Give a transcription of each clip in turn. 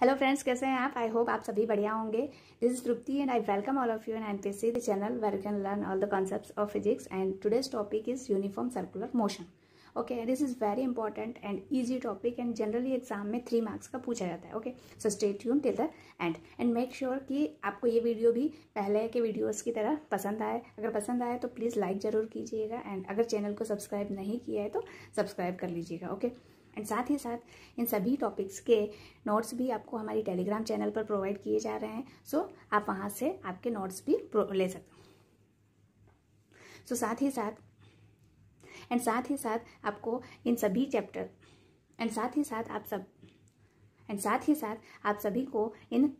Hello friends कैसे हैं आप आई होप आप सभी बढ़िया होंगे this is Tripti and I welcome all of you in and see the channel where can learn all the concept of physics and today's topic is uniform circular motion okay this is very important and easy topic and generally exam में three marks का पूछा जाता है okay so stay यून till the end and make sure कि आपको ये video भी पहले के वीडियोज़ की तरह पसंद आए अगर पसंद आए तो प्लीज़ लाइक ज़रूर कीजिएगा एंड अगर चैनल को सब्सक्राइब नहीं किया है तो सब्सक्राइब कर लीजिएगा ओके okay? एंड साथ ही साथ इन सभी टॉपिक्स के नोट्स भी आपको हमारे टेलीग्राम चैनल पर प्रोवाइड किए जा रहे हैं सो so, आप वहाँ से आपके नोट्स भी ले सकते हैं so, साथ ही साथ एंड साथ ही साथ आपको इन सभी चैप्टर एंड साथ ही साथ आप सब एंड साथ ही साथ आप सभी को इन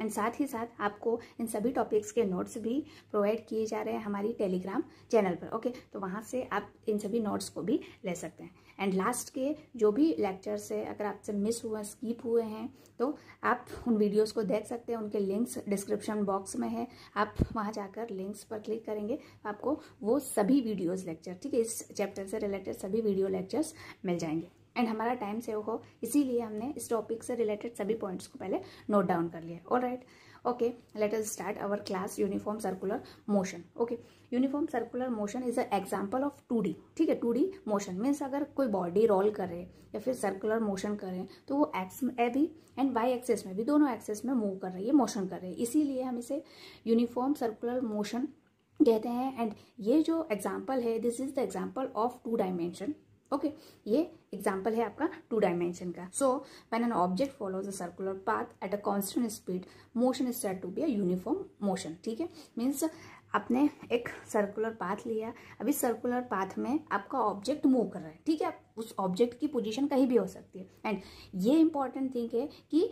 एंड साथ ही साथ आपको इन सभी टॉपिक्स के नोट्स भी प्रोवाइड किए जा रहे हैं हमारी टेलीग्राम चैनल पर ओके तो वहाँ से आप इन सभी नोट्स को भी ले सकते हैं एंड लास्ट के जो भी लेक्चर्स है अगर आपसे मिस हुए स्कीप हुए हैं तो आप उन वीडियोस को देख सकते हैं उनके लिंक्स डिस्क्रिप्शन बॉक्स में है आप वहाँ जाकर लिंक्स पर क्लिक करेंगे आपको वो सभी वीडियोज़ लेक्चर ठीक है इस चैप्टर से रिलेटेड सभी वीडियो लेक्चर्स मिल जाएंगे एंड हमारा टाइम सेव हो इसीलिए हमने इस टॉपिक से रिलेटेड सभी पॉइंट्स को पहले नोट डाउन कर लिया all right okay let us start our class uniform circular motion okay uniform circular motion is a example of two D ठीक है टू डी मोशन मीन्स अगर कोई बॉडी रोल करे या फिर सर्कुलर मोशन करें तो वो एक्स ए भी एंड वाई एक्सेस में भी दोनों एक्सेस में मूव कर रही है मोशन कर रही है इसीलिए हम इसे यूनिफॉर्म सर्कुलर मोशन कहते हैं एंड ये जो एग्जाम्पल है this is the example of two dimension okay ये एग्जाम्पल है आपका टू डायमेंशन का so when an object follows a circular path at a constant speed motion is set to be a uniform motion ठीक है means आपने एक circular path लिया अभी सर्कुलर पाथ में आपका ऑब्जेक्ट मूव कर रहा है ठीक है उस ऑब्जेक्ट की पोजीशन कहीं भी हो सकती है एंड ये इंपॉर्टेंट थिंग है कि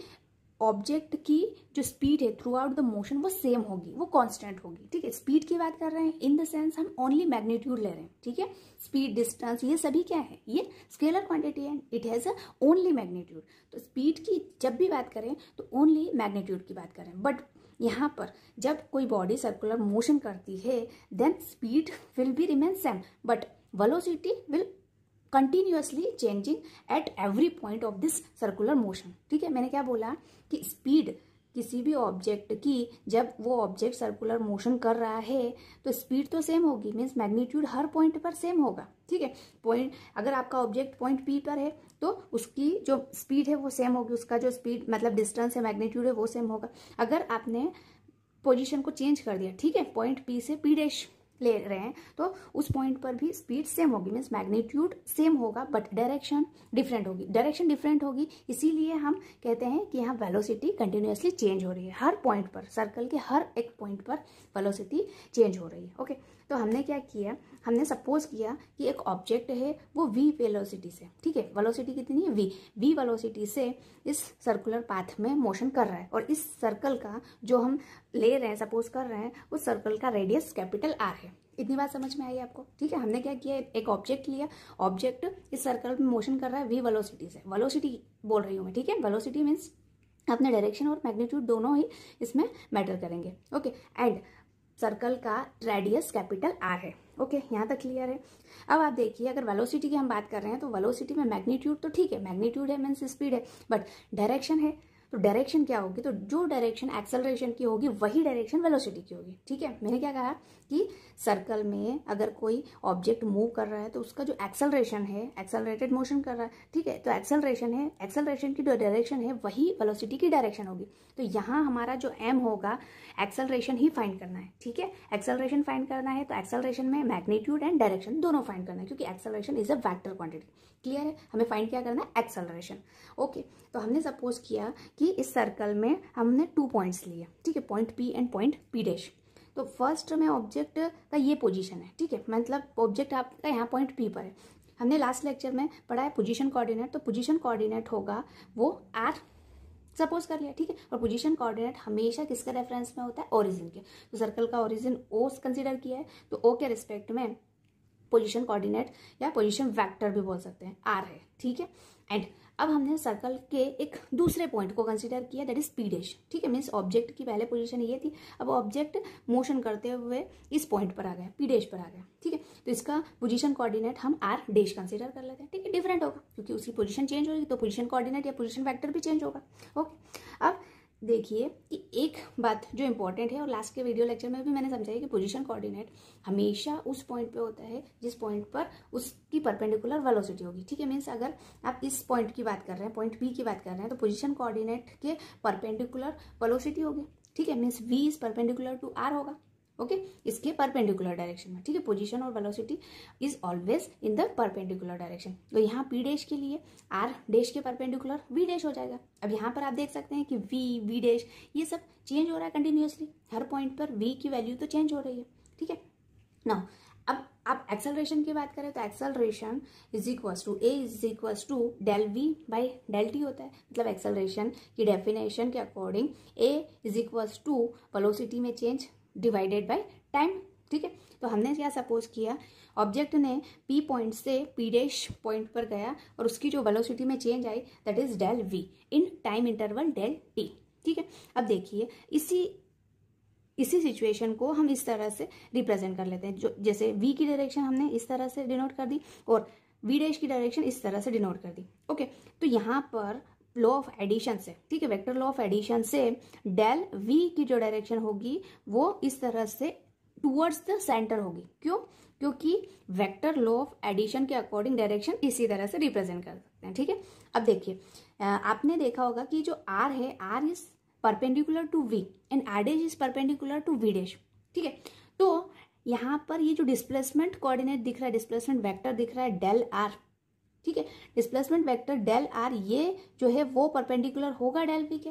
ऑब्जेक्ट की जो स्पीड है थ्रू आउट द मोशन वो सेम होगी वो कांस्टेंट होगी ठीक है स्पीड की बात कर रहे हैं इन द सेंस हम ओनली मैग्नीट्यूड ले रहे हैं ठीक है स्पीड डिस्टेंस ये सभी क्या है ये स्केलर क्वांटिटी है इट हैज़ ओनली मैग्नीट्यूड तो स्पीड की जब भी बात करें तो ओनली मैग्नीट्यूड की बात करें बट यहाँ पर जब कोई बॉडी सर्कुलर मोशन करती है then speed will be remain same but velocity will continuously changing at every point of this circular motion ठीक है मैंने क्या बोला कि स्पीड किसी भी ऑब्जेक्ट की जब वो ऑब्जेक्ट सर्कुलर मोशन कर रहा है तो स्पीड तो सेम होगी मीन्स मैग्नीट्यूड हर पॉइंट पर सेम होगा ठीक है पॉइंट अगर आपका ऑब्जेक्ट पॉइंट पी पर है तो उसकी जो स्पीड है वो सेम होगी उसका जो स्पीड मतलब डिस्टेंस है मैग्नीट्यूड है वो सेम होगा अगर आपने पोजिशन को चेंज कर दिया ठीक है पॉइंट पी से पी डैश ले रहे हैं तो उस पॉइंट पर भी स्पीड सेम होगी मीन्स मैग्नीट्यूड सेम होगा बट डायरेक्शन डिफरेंट होगी डायरेक्शन डिफरेंट होगी इसीलिए हम कहते हैं कि यहाँ वेलोसिटी कंटिन्यूसली चेंज हो रही है हर पॉइंट पर सर्कल के हर एक पॉइंट पर वेलोसिटी चेंज हो रही है ओके okay? तो हमने क्या किया हमने सपोज किया कि एक ऑब्जेक्ट है वो वी वेलोसिटी से ठीक है वेलोसिटी कितनी है वी वी वेलोसिटी से इस सर्कुलर पाथ में मोशन कर रहा है और इस सर्कल का जो हम ले रहे हैं सपोज कर रहे हैं उस सर्कल का रेडियस कैपिटल आर है इतनी बात समझ में आई आपको ठीक है हमने क्या किया एक ऑब्जेक्ट लिया ऑब्जेक्ट इस सर्कल में मोशन कर रहा है वी वेलोसिटी से वेलोसिटी बोल रही हूँ मैं ठीक है वेलोसिटी मीन्स अपने डायरेक्शन और मैग्नीट्यूड दोनों ही इसमें मैटर करेंगे ओके एंड सर्कल का रेडियस कैपिटल आर है ओके okay, यहाँ तक क्लियर है अब आप देखिए अगर वेलोसिटी की हम बात कर रहे हैं तो वेलोसिटी में मैग्नीट्यूड तो ठीक है मैग्नीट्यूड है मीन्स स्पीड है बट डायरेक्शन है तो डायरेक्शन क्या होगी तो जो डायरेक्शन एक्सेलरेशन की होगी वही डायरेक्शन वेलोसिटी की होगी ठीक है मैंने क्या कहा कि सर्कल में अगर कोई ऑब्जेक्ट मूव कर रहा है तो उसका जो एक्सेलरेशन है एक्सेलरेटेड मोशन कर रहा है ठीक है तो एक्सेलरेशन है एक्सेलरेशन की जो डायरेक्शन है वही वेलोसिटी की डायरेक्शन होगी तो यहाँ हमारा जो एम होगा एक्सेलरेशन ही फाइंड करना है ठीक है एक्सेलरेशन फाइंड करना है तो एक्सेलरेशन में मैग्नीट्यूड एंड डायरेक्शन दोनों फाइंड करना है क्योंकि acceleration is a vector quantity clear है हमें फाइंड क्या करना है एक्सेलरेशन ओके तो हमने सपोज किया कि इस सर्कल में हमने टू पॉइंट्स लिए ठीक है point P and point P dash तो फर्स्ट में ऑब्जेक्ट का ये पोजीशन है ठीक है मतलब ऑब्जेक्ट आपका यहाँ पॉइंट पी पर है हमने लास्ट लेक्चर में पढ़ा है पोजीशन कोऑर्डिनेट तो पोजीशन कोऑर्डिनेट होगा वो आर सपोज कर लिया ठीक है और पोजीशन कोऑर्डिनेट हमेशा किसके रेफरेंस में होता है ओरिजिन के तो सर्कल का ओरिजिन ओ कंसिडर किया है तो ओ के रिस्पेक्ट में पोजिशन कॉर्डिनेट या पोजिशन वैक्टर भी बोल सकते हैं आर है ठीक है एंड अब हमने सर्कल के एक दूसरे पॉइंट को कंसिडर किया दैट इज पीडेश ठीक है मीन्स ऑब्जेक्ट की पहले पोजीशन ये थी अब ऑब्जेक्ट मोशन करते हुए इस पॉइंट पर आ गया पीडेश पर आ गया ठीक है तो इसका पोजीशन कोऑर्डिनेट हम आर डेश कंसिडर कर लेते हैं ठीक है डिफरेंट होगा क्योंकि उसकी पोजिशन चेंज होगी तो पोजिशन कॉर्डिनेट या पोजिशन फैक्टर भी चेंज होगा ओके अब देखिए कि एक बात जो इम्पोर्टेंट है और लास्ट के वीडियो लेक्चर में भी मैंने समझाया कि पोजीशन कोऑर्डिनेट हमेशा उस पॉइंट पे होता है जिस पॉइंट पर उसकी परपेंडिकुलर वेलोसिटी होगी ठीक है मीन्स अगर आप इस पॉइंट की बात कर रहे हैं पॉइंट बी की बात कर रहे हैं तो पोजीशन कोऑर्डिनेट के परपेंडिकुलर वेलोसिटी होगी ठीक है means V is perpendicular to R होगा ओके okay? इसके परपेंडिकुलर डायरेक्शन में ठीक है पोजीशन और velocity is always in the perpendicular direction तो यहाँ पी डैश के लिए आर डैश के परपेंडिकुलर वी डैश हो जाएगा अब यहाँ पर आप देख सकते हैं कि वी वी डैश ये सब चेंज हो रहा है कंटिन्यूसली हर पॉइंट पर वी की वैल्यू तो चेंज हो रही है ठीक है ना अब आप एक्सेलरेशन की बात करें तो acceleration is equals to A is equals to del V by del T होता है मतलब एक्सेलरेशन की डेफिनेशन के according A is equals to velocity में चेंज डिवाइडेड बाय टाइम ठीक है तो हमने क्या सपोज किया ऑब्जेक्ट ने पी पॉइंट से पी डैश पॉइंट पर गया और उसकी जो वेलोसिटी में चेंज आई that is del V in time interval del T ठीक है अब देखिए इसी इसी सिचुएशन को हम इस तरह से रिप्रेजेंट कर लेते हैं जो जैसे वी की डायरेक्शन हमने इस तरह से डिनोट कर दी और वी डैश की डायरेक्शन इस तरह से डिनोट कर दी ओके तो यहाँ पर लॉ ऑफ एडिशन से ठीक है वेक्टर लॉ ऑफ एडिशन से डेल वी की जो डायरेक्शन होगी वो इस तरह से टूवर्ड्स द सेंटर होगी क्यों क्योंकि वेक्टर लॉ ऑफ एडिशन के अकॉर्डिंग डायरेक्शन इसी तरह से रिप्रेजेंट कर सकते हैं ठीक है अब देखिए आपने देखा होगा कि जो आर है R is perpendicular to V and R dash is perpendicular to V dash ठीक है तो यहाँ पर ये जो डिस्प्लेसमेंट कोऑर्डिनेट दिख रहा है डिस्प्लेसमेंट वेक्टर दिख रहा है डेल आर ठीक है डिस्प्लेसमेंट वेक्टर डेल आर ये जो है वो परपेंडिकुलर होगा डेल पी के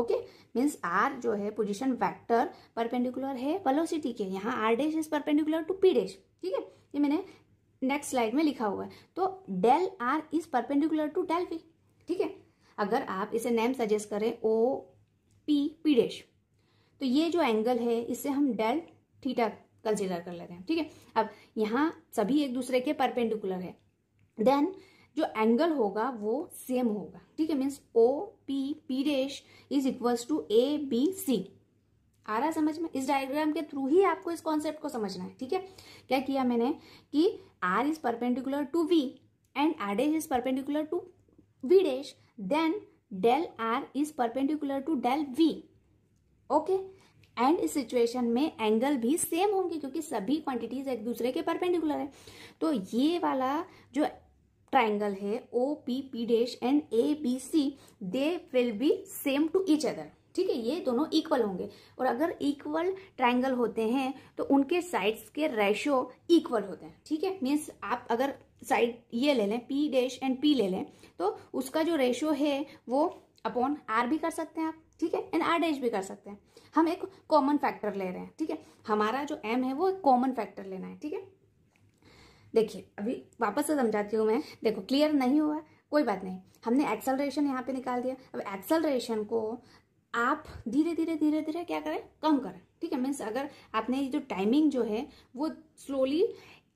ओके मीन्स आर जो है पोजिशन वैक्टर परपेंडिकुलर है वेलोसिटी के यहाँ R dash is perpendicular to P dash ठीक है ये मैंने नेक्स्ट स्लाइड में लिखा हुआ है तो del R is perpendicular to del P ठीक है अगर आप इसे नेम सजेस्ट करें ओ पी पी डैश तो ये जो एंगल है इससे हम डेल थीटा कंसिडर कर लेते हैं ठीक है अब यहाँ सभी एक दूसरे के परपेंडिकुलर है देन जो एंगल होगा वो सेम होगा ठीक है means O P P dash is equals to A B C आ रहा समझ में इस डायग्राम के थ्रू ही आपको इस कॉन्सेप्ट को समझना है ठीक है क्या किया मैंने कि R is perpendicular to V and R dash is perpendicular to V dash then del R is perpendicular to del V okay and इस सिचुएशन में एंगल भी सेम होंगे क्योंकि सभी क्वांटिटीज एक दूसरे के परपेंडिकुलर है तो ये वाला जो ट्राइंगल है O P P dash and A B C they will be same to each other ठीक है ये दोनों इक्वल होंगे और अगर इक्वल ट्राइंगल होते हैं तो उनके साइड्स के रेशो इक्वल होते हैं ठीक है मीन्स आप अगर साइड ये ले लें पी डैश एंड पी ले लें तो उसका जो रेशो है वो अपॉन आर भी कर सकते हैं आप ठीक है एंड एड एज भी कर सकते हैं हम एक कॉमन फैक्टर ले रहे हैं ठीक है हमारा जो एम है वो एक कॉमन फैक्टर लेना है ठीक है देखिए अभी वापस से समझाती हूँ मैं देखो क्लियर नहीं हुआ कोई बात नहीं हमने एक्सेलरेशन यहाँ पे निकाल दिया अब एक्सेलरेशन को आप धीरे धीरे धीरे धीरे क्या करें कम करें ठीक है मीन्स अगर आपने जो टाइमिंग जो है वो स्लोली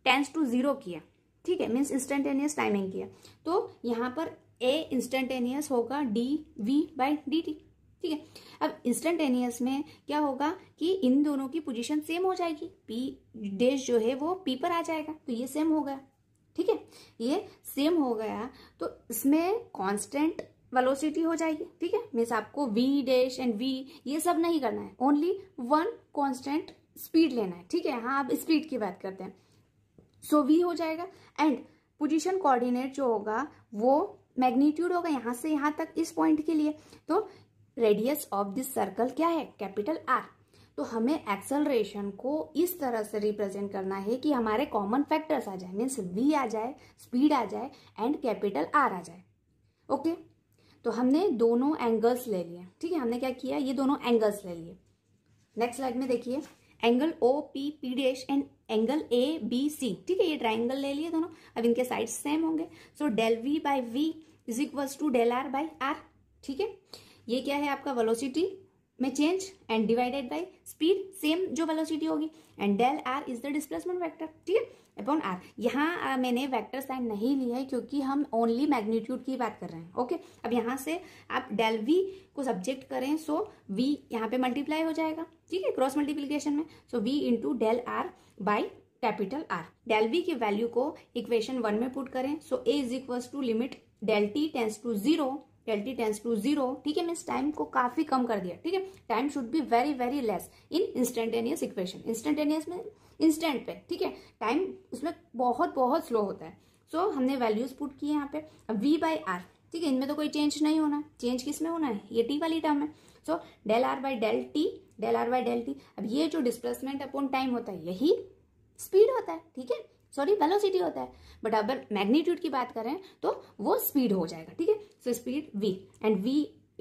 टेंस टू जीरो किया ठीक है मीन्स इंस्टेंटेनियस टाइमिंग किया तो यहाँ पर ए इंस्टेंटेनियस होगा D V by D T ठीक है अब इंस्टेंटेनियस में क्या होगा कि इन दोनों की पोजीशन सेम हो जाएगी पी डेज जो है वो पी पर आ जाएगा तो ये सेम हो गया ठीक है ये सेम हो गया तो इसमें कांस्टेंट वेलोसिटी हो जाएगी ठीक है मीन्स आपको वी डैश एंड वी ये सब नहीं करना है ओनली वन कॉन्स्टेंट स्पीड लेना है ठीक है हाँ आप स्पीड की बात करते हैं सो so, हो जाएगा एंड पोजीशन कोऑर्डिनेट जो होगा वो मैग्नीट्यूड होगा यहाँ से यहाँ तक इस पॉइंट के लिए तो रेडियस ऑफ दिस सर्कल क्या है कैपिटल आर तो हमें एक्सलरेशन को इस तरह से रिप्रेजेंट करना है कि हमारे कॉमन फैक्टर्स आ जाए मीन्स वी आ जाए स्पीड आ जाए एंड कैपिटल आर आ जाए ओके तो हमने दोनों एंगल्स ले लिए ठीक है हमने क्या किया ये दोनों एंगल्स ले लिए नेक्स्ट स्लाइड में देखिए angle O P P dash and angle A B C ठीक है ये ट्राइंगल ले लिए दोनों अब इनके साइड सेम होंगे so del V by V is equals to del R by R ठीक है ये क्या है आपका वेलोसिटी में change and divided by speed same जो वेलोसिटी होगी and del R is the displacement vector ठीक है अपॉन आर यहाँ मैंने वेक्टर साइन नहीं लिया है क्योंकि हम ओनली मैग्नीट्यूड की बात कर रहे हैं ओके अब यहाँ से आप डेल वी को सब्जेक्ट करें सो वी यहाँ पे मल्टीप्लाई हो जाएगा ठीक है क्रॉस मल्टीप्लीकेशन में so V into del R by capital R del V की वैल्यू को इक्वेशन वन में पुट करें so A is equal to limit del T tends to zero del T tends to zero ठीक है means time को काफी कम कर दिया ठीक है time should be very very less in instantaneous equation instantaneous में इंस्टेंट पे ठीक है टाइम उसमें बहुत बहुत स्लो होता है सो so, हमने वैल्यूज पुट किए यहाँ पे वी बाई आर ठीक है इनमें तो कोई चेंज नहीं होना चेंज किस में होना है ये टी वाली टर्म है so del R by del T del R by del T अब ये जो डिस्प्लेसमेंट अपॉन टाइम होता है यही स्पीड होता है ठीक है सॉरी वेलोसिटी होता है बट अगर मैग्नीट्यूड की बात करें तो वो स्पीड हो जाएगा ठीक है so speed V and V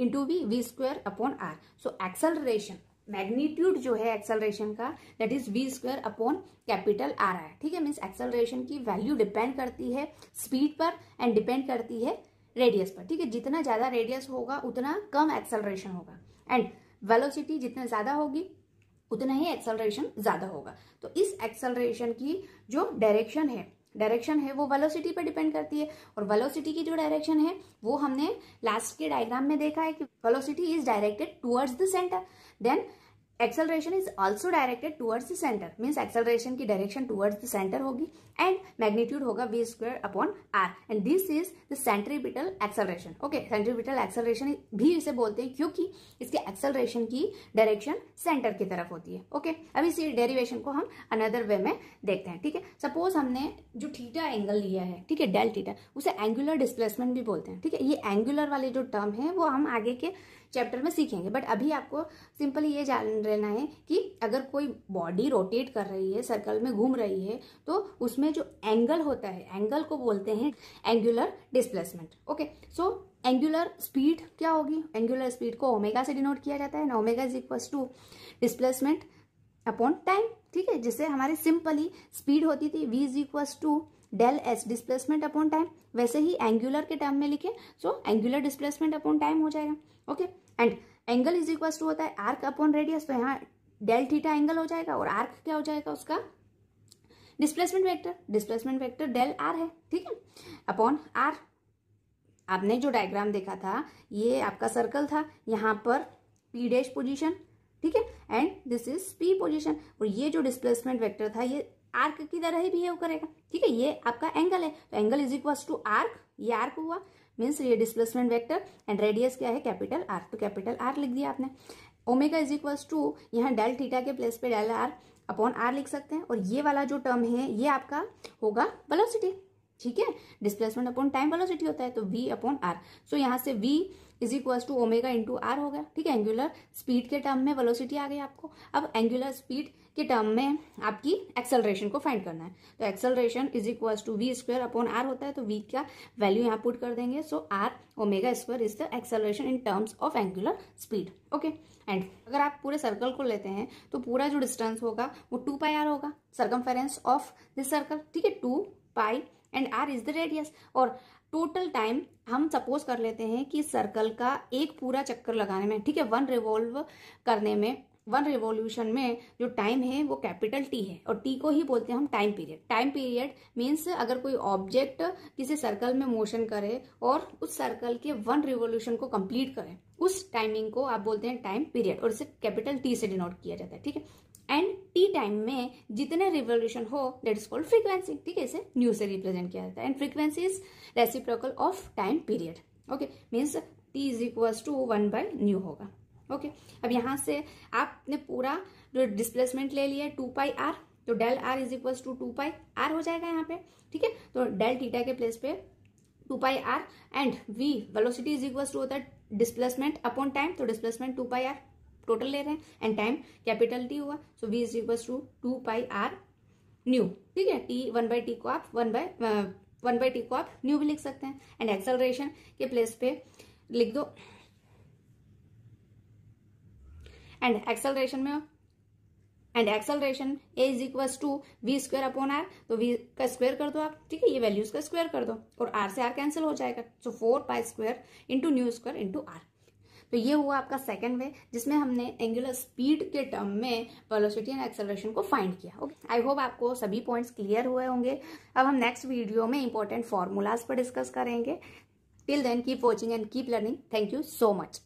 into V V square upon R so acceleration magnitude जो है एक्सेलरेशन का that is V square upon capital R R ठीक है मीन्स एक्सेलरेशन की वैल्यू डिपेंड करती है स्पीड पर एंड डिपेंड करती है रेडियस पर ठीक है जितना ज़्यादा रेडियस होगा उतना कम एक्सलरेशन होगा एंड वेलोसिटी जितना ज़्यादा होगी उतना ही एक्सलरेशन ज्यादा होगा तो इस एक्सलरेशन की जो डायरेक्शन है डायरेक्शन है वो वेलोसिटी पे डिपेंड करती है और वेलोसिटी की जो डायरेक्शन है वो हमने लास्ट के डायग्राम में देखा है कि velocity is directed towards the centre then acceleration is also directed towards the centre means acceleration की डायरेक्शन टूवर्ड्स द सेंटर होगी एंड मैग्नीट्यूड होगा V square upon R and this is the centripetal acceleration okay centripetal acceleration भी इसे बोलते हैं क्योंकि इसके acceleration की डायरेक्शन सेंटर की तरफ होती है ओके okay? अब इसी डेरिवेशन को हम अनदर वे में देखते हैं ठीक है सपोज हमने जो ठीटा एंगल लिया है ठीक है डेल थीटा उसे एंगुलर डिस्प्लेसमेंट भी बोलते हैं ठीक है ये एंगुलर वाले जो टर्म है वो हम आगे के चैप्टर में सीखेंगे बट अभी आपको सिंपली ये जान लेना है कि अगर कोई बॉडी रोटेट कर रही है सर्कल में घूम रही है तो उसमें जो एंगल होता है एंगल को बोलते हैं angular displacement okay so angular speed क्या होगी एंगुलर स्पीड को ओमेगा से डिनोट किया जाता है ना omega is equal to displacement upon time ठीक है जिससे हमारी सिंपली स्पीड होती थी V is equal to del S displacement upon time वैसे ही एंगुलर के टर्म में लिखे so angular displacement upon time हो जाएगा okay and angle is equal to होता है आर्क अपॉन रेडियस तो यहाँ डेल थीटा एंगल हो जाएगा और आर्क क्या हो जाएगा उसका displacement vector displacement vector del R है ठीक है अपॉन आर आपने जो डायग्राम देखा था ये आपका सर्कल था यहाँ पर पी डैश पोजिशन ठीक है and this is P position और ये जो डिस्प्लेसमेंट वेक्टर था ये आर्क की तरह ही बिहेव करेगा ठीक है ये आपका एंगल है तो angle is equal to arc ये आर्क हुआ मीन्स ये डिस्प्लेसमेंट वेक्टर एंड रेडियस क्या है कैपिटल आर तो कैपिटल आर लिख दिया आपने ओमेगा इज इक्वल टू यहाँ डेल थीटा के प्लेस पे डेल आर अपॉन आर लिख सकते हैं और ये वाला जो टर्म है ये आपका होगा वेलोसिटी ठीक है डिस्प्लेसमेंट अपॉन टाइम वेलोसिटी होता है तो वी अपॉन आर सो यहाँ से V is equal to omega into R हो गया ठीक है एंगुलर स्पीड के टर्म में वेलोसिटी आ गई आपको अब एंगुलर स्पीड के टर्म में आपकी एक्सेलरेशन को फाइंड करना है तो acceleration is equal to V square upon R होता है तो वी का वैल्यू यहाँ पुट कर देंगे so R omega square is the acceleration in terms of angular speed okay and अगर आप पूरे सर्कल को लेते हैं तो पूरा जो डिस्टेंस होगा वो टू पाई आर होगा सर्कम ऑफ दिस सर्कल ठीक है two pi and R is the radius और टोटल टाइम हम सपोज कर लेते हैं कि सर्कल का एक पूरा चक्कर लगाने में ठीक है वन रिवॉल्व करने में वन रिवोल्यूशन में जो टाइम है वो कैपिटल टी है और टी को ही बोलते हैं हम time period time period means अगर कोई ऑब्जेक्ट किसी सर्कल में मोशन करे और उस सर्कल के वन रिवोल्यूशन को कंप्लीट करे उस टाइमिंग को आप बोलते हैं टाइम पीरियड और इसे कैपिटल टी से डिनोट किया जाता है ठीक है एंड टी टाइम में जितने रिवोल्यूशन हो डेट इज कॉल्ड फ्रीक्वेंसी ठीक है इसे न्यू से रिप्रेजेंट किया जाता है and frequency is reciprocal of time period okay means T is equals to one by nu होगा ओके अब यहाँ से आपने पूरा जो डिस्प्लेसमेंट ले लिया टू पाई आर तो del R is equal to two pi R हो जाएगा यहाँ पे ठीक है तो डेल टीटा के प्लेस पे two pi R and V velocity is equal to होता है डिस्प्लेसमेंट अपॉन टाइम तो displacement two pi R total ले रहे हैं एंड टाइम कैपिटल टी हुआ so V is equal to two pi R nu ठीक है टी वन बाई टी को आप one by one by T को आप न्यू भी लिख सकते हैं एंड एक्सेलरेशन के प्लेस पे लिख दो एंड एक्सेलरेशन में and acceleration A is equal to V square upon R तो वी का स्क्वेयर कर दो आप ठीक है ये वैल्यूज का स्क्वायर कर दो और आर से आर कैंसिल हो जाएगा so four pi square into nu square into R तो ये हुआ आपका सेकंड वे जिसमें हमने एंगुलर स्पीड के टर्म में वेलोसिटी एंड एक्सेलरेशन को फाइंड किया ओके आई होप आपको सभी पॉइंट्स क्लियर हुए होंगे अब हम नेक्स्ट वीडियो में इंपॉर्टेंट फॉर्मूलाज पर डिस्कस करेंगे till then keep watching and keep learning thank you so much